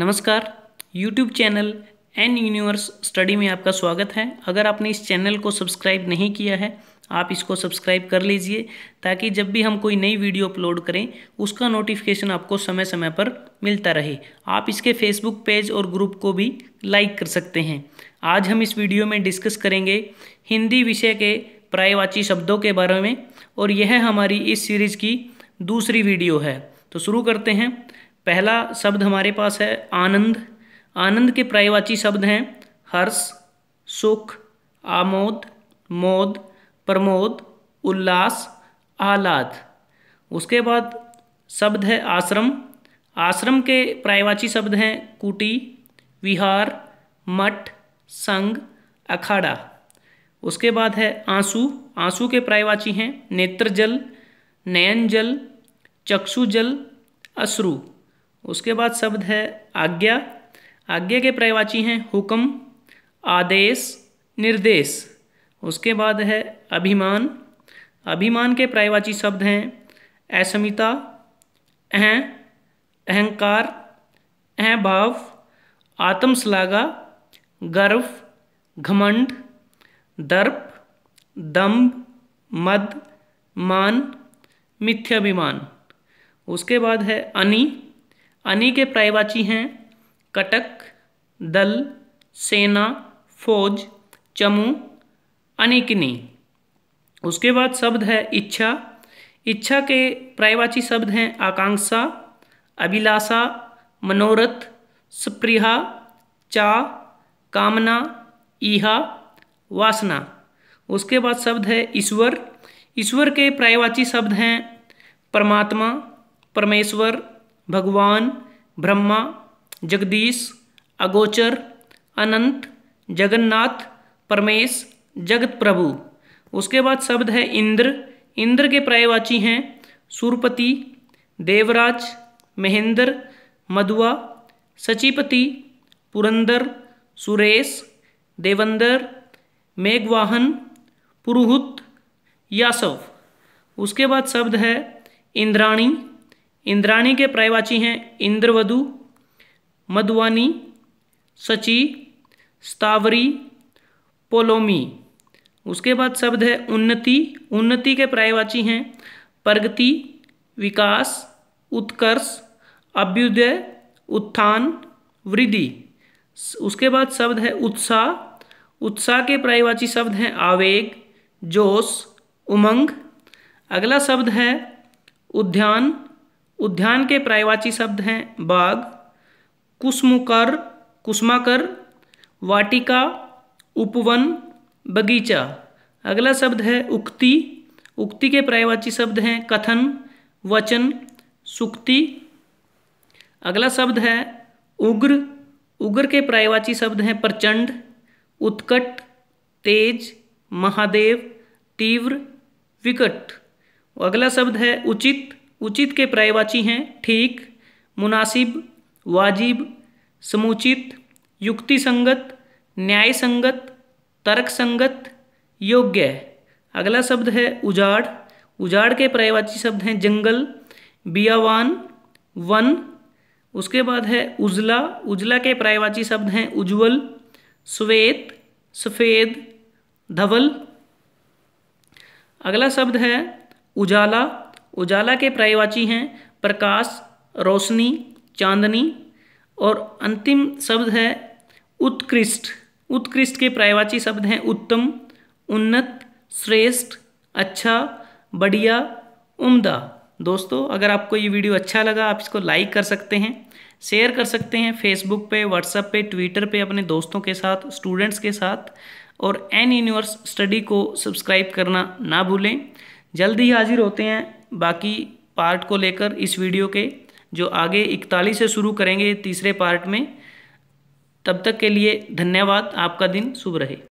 नमस्कार YouTube channel N Universe Study में आपका स्वागत है अगर आपने इस चैनल को सब्सक्राइब नहीं किया है आप इसको सब्सक्राइब कर लीजिए ताकि जब भी हम कोई नई वीडियो अपलोड करें उसका नोटिफिकेशन आपको समय समय पर मिलता रहे आप इसके फेसबुक पेज और ग्रुप को भी लाइक कर सकते हैं आज हम इस वीडियो में डिस्कस करेंगे हिंदी विषय के प्रायवाची शब्दों के बारे में और यह हमारी इस सीरीज़ की दूसरी वीडियो है तो शुरू करते हैं पहला शब्द हमारे पास है आनंद आनंद के प्रायवाची शब्द हैं हर्ष सुख आमोद मोद प्रमोद उल्लास आह्लाद उसके बाद शब्द है आश्रम आश्रम के प्रायवाची शब्द हैं कुटी विहार मठ संग अखाड़ा उसके बाद है आंसू आंसू के प्रायवाची हैं नेत्र जल नयन जल चक्षु जल अश्रु उसके बाद शब्द है आज्ञा आज्ञा के पर्यायवाची हैं हुक्म आदेश निर्देश उसके बाद है अभिमान अभिमान के पर्यायवाची शब्द हैं असमिता अह अहंकार भाव आत्मश्लाघा गर्व घमंड दर्प दम्भ मद मान मिथ्याभिमान उसके बाद है अनि अनी के पर्यायवाची हैं कटक दल सेना फौज चमू अनिकनी उसके बाद शब्द है इच्छा इच्छा के पर्यायवाची शब्द हैं आकांक्षा अभिलाषा मनोरथ स्प्रिहा चा कामना ईहा वासना उसके बाद शब्द है ईश्वर ईश्वर के पर्यायवाची शब्द हैं परमात्मा परमेश्वर भगवान ब्रह्मा जगदीश अगोचर अनंत जगन्नाथ परमेश जगत प्रभु उसके बाद शब्द है इंद्र इंद्र के प्रायवाची हैं सूरपति देवराज महेंद्र मधुआ सचिपति पुरंदर सुरेश देवंदर मेघवाहन पुरुहुत यासव उसके बाद शब्द है इंद्राणी इंद्राणी के प्रायवाची हैं इंद्रवधु मधुवानी सची स्तावरी पोलोमी उसके बाद शब्द है उन्नति उन्नति के प्रायवाची हैं प्रगति विकास उत्कर्ष अभ्युदय उत्थान वृद्धि उसके बाद शब्द है उत्साह उत्साह के प्रायवाची शब्द हैं आवेग जोश उमंग अगला शब्द है उद्यान उद्यान के प्रायवाची शब्द हैं बाग कुसमुकर कुसमाकर वाटिका उपवन बगीचा अगला शब्द है उक्ति उक्ति के प्रायवाची शब्द हैं कथन वचन सुक्ति अगला शब्द है उग्र उग्र के प्रायवाची शब्द हैं प्रचंड उत्कट तेज महादेव तीव्र विकट अगला शब्द है उचित उचित के पर्यायवाची हैं ठीक मुनासिब वाजिब समुचित युक्ति संगत न्याय संगत तर्क संगत योग्य अगला शब्द है उजाड़ उजाड़ के पर्यायवाची शब्द हैं जंगल बियावान वन उसके बाद है उजला उजला के पर्यायवाची शब्द हैं उज्जवल श्वेत सफ़ेद धवल अगला शब्द है उजाला उजाला के पर्यायवाची हैं प्रकाश रोशनी चांदनी और अंतिम शब्द है उत्कृष्ट उत्कृष्ट के पर्यायवाची शब्द हैं उत्तम उन्नत श्रेष्ठ अच्छा बढ़िया उम्दा दोस्तों अगर आपको ये वीडियो अच्छा लगा आप इसको लाइक कर सकते हैं शेयर कर सकते हैं फेसबुक पे व्हाट्सएप पे ट्विटर पे अपने दोस्तों के साथ स्टूडेंट्स के साथ और एन यूनिवर्स स्टडी को सब्सक्राइब करना ना भूलें जल्दी हाजिर होते हैं बाकी पार्ट को लेकर इस वीडियो के जो आगे इकतालीस से शुरू करेंगे तीसरे पार्ट में तब तक के लिए धन्यवाद आपका दिन शुभ रहे